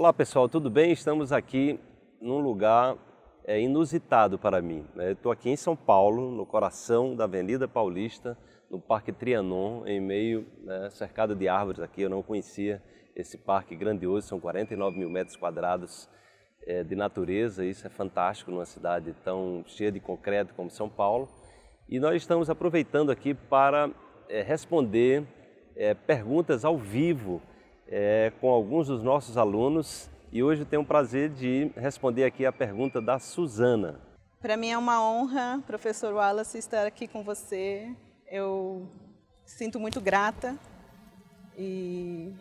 Olá pessoal, tudo bem? Estamos aqui num lugar é, inusitado para mim. Né? Estou aqui em São Paulo, no coração da Avenida Paulista, no Parque Trianon, em meio né, cercado de árvores aqui. Eu não conhecia esse parque grandioso, são 49 mil metros quadrados é, de natureza. Isso é fantástico numa cidade tão cheia de concreto como São Paulo. E nós estamos aproveitando aqui para é, responder é, perguntas ao vivo é, com alguns dos nossos alunos e hoje tenho o prazer de responder aqui a pergunta da Suzana. Para mim é uma honra, professor Wallace, estar aqui com você. Eu sinto muito grata e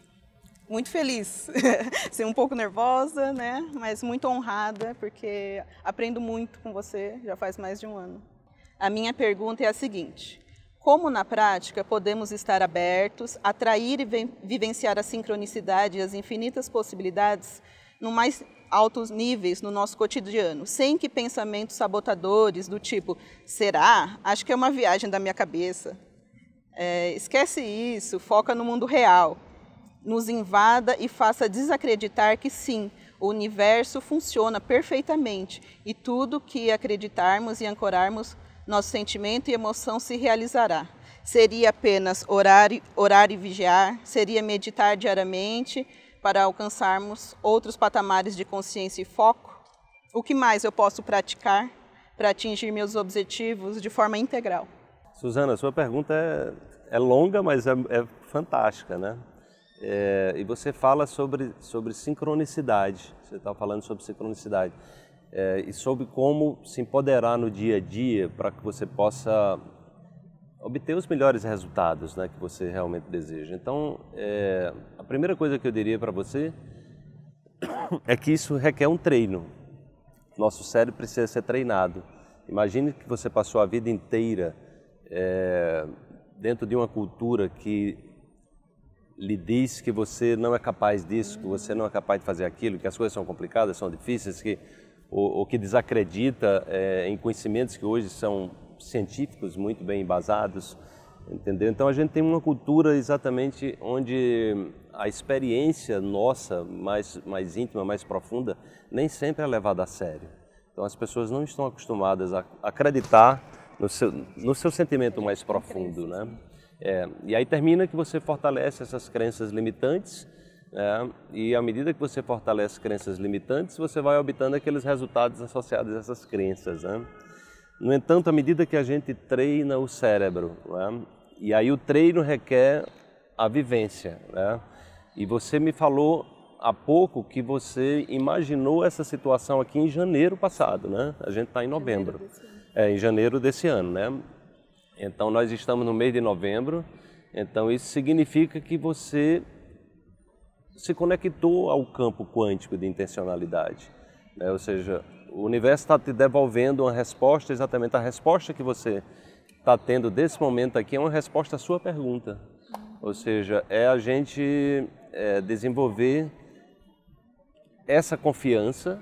muito feliz. Sim, um pouco nervosa, né? Mas muito honrada, porque aprendo muito com você já faz mais de um ano. A minha pergunta é a seguinte: como na prática podemos estar abertos, atrair e vivenciar a sincronicidade e as infinitas possibilidades no mais altos níveis no nosso cotidiano, sem que pensamentos sabotadores do tipo será? Acho que é uma viagem da minha cabeça. É, esquece isso, foca no mundo real. Nos invada e faça desacreditar que sim, o universo funciona perfeitamente e tudo que acreditarmos e ancorarmos nosso sentimento e emoção se realizará. Seria apenas orar, orar e vigiar, seria meditar diariamente para alcançarmos outros patamares de consciência e foco? O que mais eu posso praticar para atingir meus objetivos de forma integral? Suzana, sua pergunta é, é longa, mas é, é fantástica, né? É, e você fala sobre, sobre sincronicidade, você está falando sobre sincronicidade é, e sobre como se empoderar no dia a dia para que você possa obter os melhores resultados né, que você realmente deseja. Então, é, a primeira coisa que eu diria para você é que isso requer um treino. Nosso cérebro precisa ser treinado. Imagine que você passou a vida inteira é, dentro de uma cultura que lhe diz que você não é capaz disso, que você não é capaz de fazer aquilo, que as coisas são complicadas, são difíceis, que ou, ou que desacredita é, em conhecimentos que hoje são científicos muito bem embasados, entendeu? Então a gente tem uma cultura exatamente onde a experiência nossa mais mais íntima, mais profunda, nem sempre é levada a sério. Então as pessoas não estão acostumadas a acreditar no seu no seu sentimento mais profundo, né? É, e aí termina que você fortalece essas crenças limitantes é, e à medida que você fortalece crenças limitantes, você vai obtendo aqueles resultados associados a essas crenças. Né? No entanto, à medida que a gente treina o cérebro, né? e aí o treino requer a vivência. Né? E você me falou há pouco que você imaginou essa situação aqui em janeiro passado, né? A gente está em novembro. É, em janeiro desse ano, né? Então nós estamos no mês de novembro. Então isso significa que você se conectou ao campo quântico de intencionalidade. Né? Ou seja, o universo está te devolvendo uma resposta, exatamente a resposta que você está tendo desse momento aqui é uma resposta à sua pergunta. Uhum. Ou seja, é a gente é, desenvolver essa confiança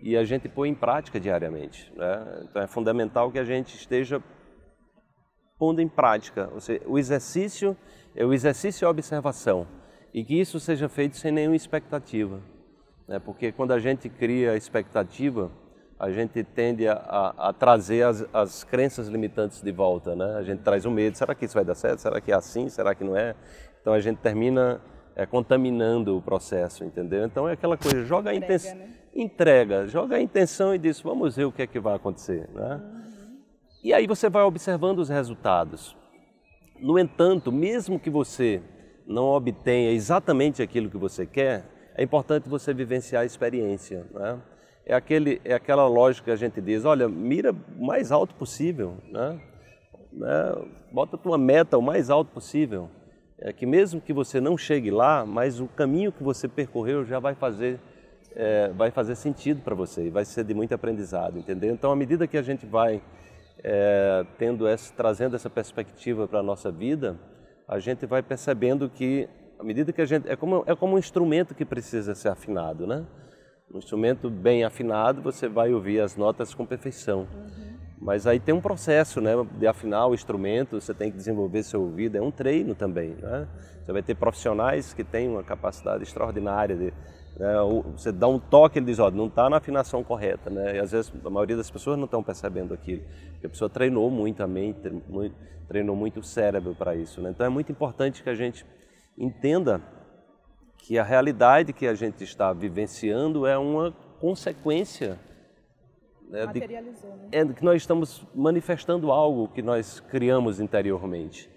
e a gente pôr em prática diariamente. Né? Então é fundamental que a gente esteja pondo em prática. Ou seja, o exercício é o exercício e a observação e que isso seja feito sem nenhuma expectativa. Né? Porque quando a gente cria expectativa, a gente tende a, a, a trazer as, as, crenças limitantes de volta, né? A gente traz o medo, será que isso vai dar certo? Será que é assim? Será que não é? Então a gente termina é, contaminando o processo, entendeu? Então é aquela coisa, joga a intenção, né? entrega, joga a intenção e diz, vamos ver o que é que vai acontecer, né? Uhum. E aí você vai observando os resultados. No entanto, mesmo que você não obtenha exatamente aquilo que você quer, é importante você vivenciar a experiência. Né? É, aquele, é aquela lógica que a gente diz, olha, mira o mais alto possível, né? né? bota a tua meta o mais alto possível. É que mesmo que você não chegue lá, mas o caminho que você percorreu já vai fazer, é, vai fazer sentido para você e vai ser de muito aprendizado, entendeu? Então, à medida que a gente vai é, tendo essa, trazendo essa perspectiva para a nossa vida, a gente vai percebendo que à medida que a gente é como é como um instrumento que precisa ser afinado, né? Um instrumento bem afinado você vai ouvir as notas com perfeição. Uhum. Mas aí tem um processo, né, de afinar o instrumento, você tem que desenvolver seu ouvido, é um treino também, né? Você vai ter profissionais que têm uma capacidade extraordinária de é, você dá um toque, ele diz, ó, não está na afinação correta, né? E às vezes a maioria das pessoas não estão percebendo aquilo, porque a pessoa treinou muito a mente, treinou muito o cérebro para isso, né? Então é muito importante que a gente entenda que a realidade que a gente está vivenciando é uma consequência né, de, né? é que nós estamos manifestando algo que nós criamos interiormente.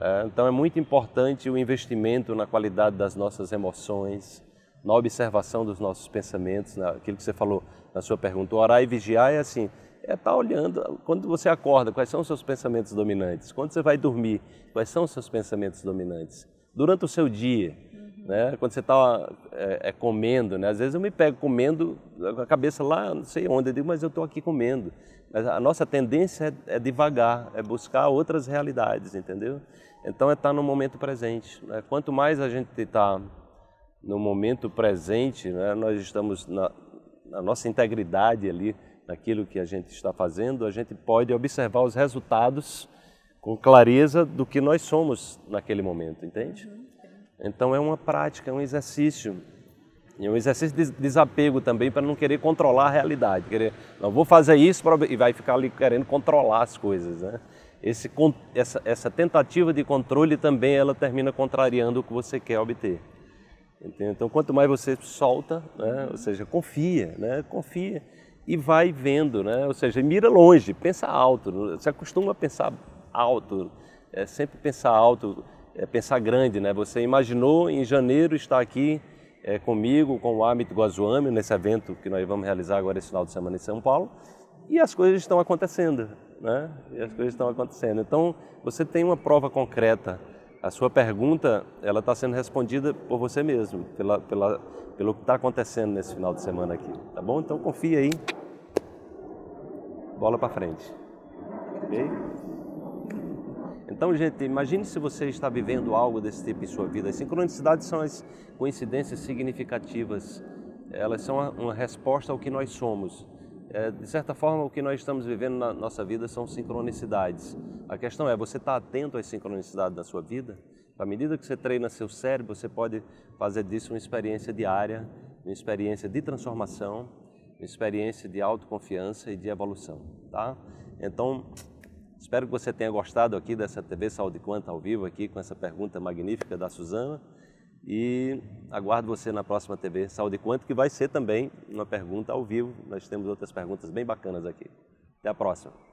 É, então é muito importante o investimento na qualidade das nossas emoções, na observação dos nossos pensamentos, naquilo que você falou na sua pergunta. O orar e vigiar é assim, é estar tá olhando, quando você acorda, quais são os seus pensamentos dominantes? Quando você vai dormir, quais são os seus pensamentos dominantes? Durante o seu dia, uhum. né? quando você está é, é, comendo, né? às vezes eu me pego comendo com a cabeça lá, não sei onde, eu digo, mas eu estou aqui comendo. Mas a nossa tendência é, é devagar, é buscar outras realidades, entendeu? Então é estar tá no momento presente. Né? Quanto mais a gente está no momento presente, né, nós estamos na, na, nossa integridade ali, naquilo que a gente está fazendo, a gente pode observar os resultados com clareza do que nós somos naquele momento, entende? Uhum, então é uma prática, é um exercício. é um exercício de desapego também para não querer controlar a realidade. Querer, não, vou fazer isso pra... e vai ficar ali querendo controlar as coisas. Né? Esse, essa, essa tentativa de controle também ela termina contrariando o que você quer obter. Entendeu? Então, quanto mais você solta, né? ou seja, confia, né? confia e vai vendo, né? ou seja, mira longe, pensa alto, se acostuma a pensar alto, é sempre pensar alto, é pensar grande. Né? Você imaginou em janeiro estar aqui é, comigo, com o Amit Goswami nesse evento que nós vamos realizar agora esse final de semana em São Paulo, e as coisas estão acontecendo, né? e as coisas estão acontecendo. Então, você tem uma prova concreta a sua pergunta ela está sendo respondida por você mesmo, pela, pela, pelo que está acontecendo nesse final de semana aqui, tá bom? Então confia aí, bola para frente, ok? Então, gente, imagine se você está vivendo algo desse tipo em sua vida. As sincronicidades são as coincidências significativas. Elas são uma resposta ao que nós somos. É, de certa forma, o que nós estamos vivendo na nossa vida são sincronicidades. A questão é, você está atento às sincronicidades da sua vida? À medida que você treina seu cérebro, você pode fazer disso uma experiência diária, uma experiência de transformação, uma experiência de autoconfiança e de evolução, tá? Então, espero que você tenha gostado aqui dessa TV Saúde Quanta ao vivo aqui com essa pergunta magnífica da Suzana. E aguardo você na próxima TV Saúde Quanto, que vai ser também uma pergunta ao vivo. Nós temos outras perguntas bem bacanas aqui. Até a próxima.